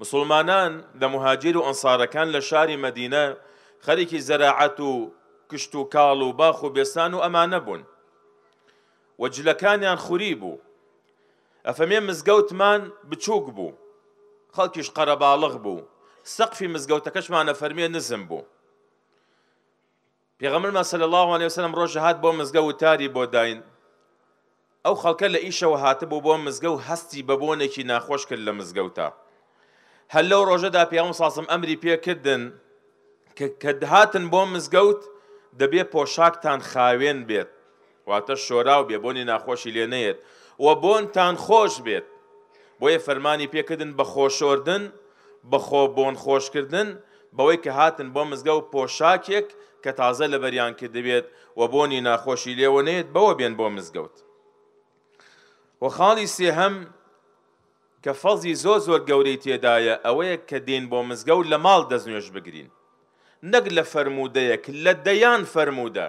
مسلمانان لە مهاجر و انصار لە شاری مدینە خەریکی زەراعەت و کشت و کاڵ و باخ و بێسان و ئەمانە بوون وەجلەکانیان خوری بوو ئەفەمێ مزگەوتمان بچووک بوو خەڵکیش قەرەباڵغ بوو سەقفی مزگەوتەکەشمانە فەرمیێ نزم بوو پێغەمرمە الله عليه وسلم ڕۆژە هات بۆ مزگە و تاری بۆ داین ئەو خەڵکە لە ئیشەوە هاتە بوو بۆ مزگە و هەستی هەل لەو ڕۆژەدا پیاوم ساسم ئەمری پێکردن کە دەهاتن بۆ مزگەوت دەبێ پۆشاکتان خاوێن بێت واتە شۆرا و بێبوونی ناخۆشی لێ نەیەت وە بۆنتان خۆش بێت بۆیە فەرمانی پێکردن بە خۆشۆردن بە خۆ بۆن خۆشکردن بەوەی کە هاتن بۆ مزگە و پۆشاکێک کە تازە لە بەریان کرد دەبێت و بۆنی ناخۆشی لێوە نێت بەوە بێن بۆ مزگەوت. وە خاڵی سێ هەم کە فەزی زۆ زۆر گەورەی تێدایە ئەوەیە کە دێن بۆ مزگەوت لە ماڵ دەستنوێش بگرین نەک لە فەرمودەیەک لە دەیان فەرمودە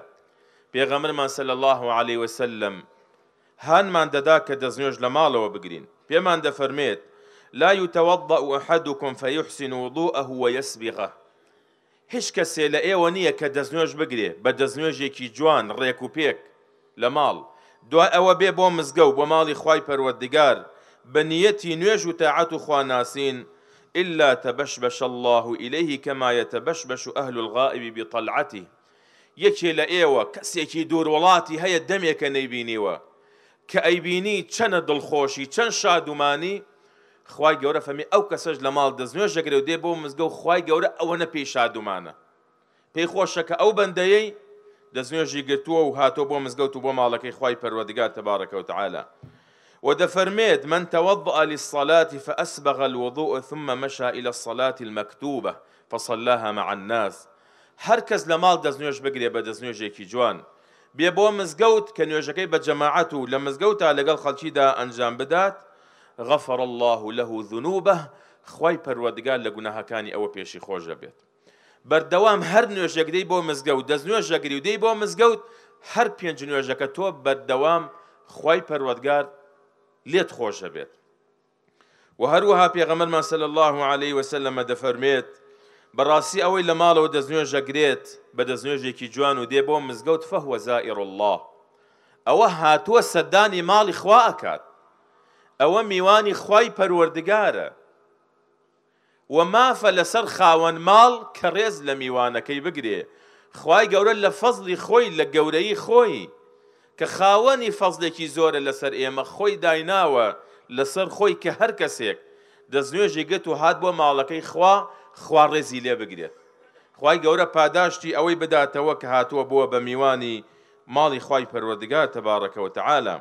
پێغەمرمان سەل الله عليه وسلم هانمان دەدا کە دەستنوێش لە ماڵەوە بگرین پێمان دەفەرمێت لا يتوضأ أحدكم فيحسن وضوءه ويسبغه هیچ کەسێ لە ئێوە نییە کە دەستنوێژ بگرێ بە دەستنوێژێکی جوان ڕێک و پێک لە ماڵ دوای ئەوە بێ بۆ مزگە و بۆ ماڵی خی پەروەردگار بنيتي نيج تاعت خواناسين إلا تبشبش الله إليه كما يتبشبش أهل الغائب بطلعته يكي لأيوة ئێوە کەسێکی دووروڵاتی هەیە دەمێکە نەیبینیوە کە ئەیبینی چەنە دڵخۆشی چن شادومانی خی گەورە فەمی ئەو کەسەش لە ماڵ دەستنوێ ژەگرێ و دێ بۆ مزگە و خی گەورە ئەوە نە پێی شادومانە پێی خۆشەکە ئەو بەندەیەی دەستنوێژی گرتووە و هاتۆ بۆ مزگەوت و تبارك وتعالى ودفرميت من توضأ للصلاة فأسبغ الوضوء ثم مشى إلى الصلاة المكتوبة فصلاها مع الناس هركز لمال دزنيوش بقري بدزنيوش يكي جوان بيبو مزقوت كان کە نوێژەکەی بە جەماعەت و لە مزگەوت تا لەگەڵ خەڵکیدا بدات غفر الله له ذنوبه قال لقناها پەروەدگار أو بيشي خوجة بيت بردوام هر بەردەوام هەر بو مزقوت دزنيوش دەستنوێژەگری و بو مزقوت هر بيان پێنج نوێژەکە بردوام بەردەوام خی قال لێت خۆشە بێت و هەروەها پێغەمەرمان سەل الله عليه وسلمە دەفەرمێت بەڕاستی ئەوەی لە ماڵەوە دەستنوێژەگرێت بە دەستنوێژێکی جوان و دێ بۆ مزگەوت فەهوە زائر الله ئەوە هاتووە سەدانی ماڵی خوا ئەکات ئەوە میوانی خوای پەروەردگارە و مافە لەسەر خاوەن ماڵ کە ڕێز لە میوانەکەی بگرێ خی گەورە لە فەزلی خۆی لە گەورەی خۆی کە خاوەنی فەزلێکی زۆرە لەسەر ئێمە خۆی دایناوە لەسەر خۆی کە هەر کەسێک دەستنوێژی گەت و هات بۆ ماڵەکەی خوا خوارێزی لێ بگرێت خی گەورە پاداشتی ئەوەی بداتەوە کە هاتووە بووە بە میوانی ماڵی خی پەروەردگار تەبارەکەوە تەعاالە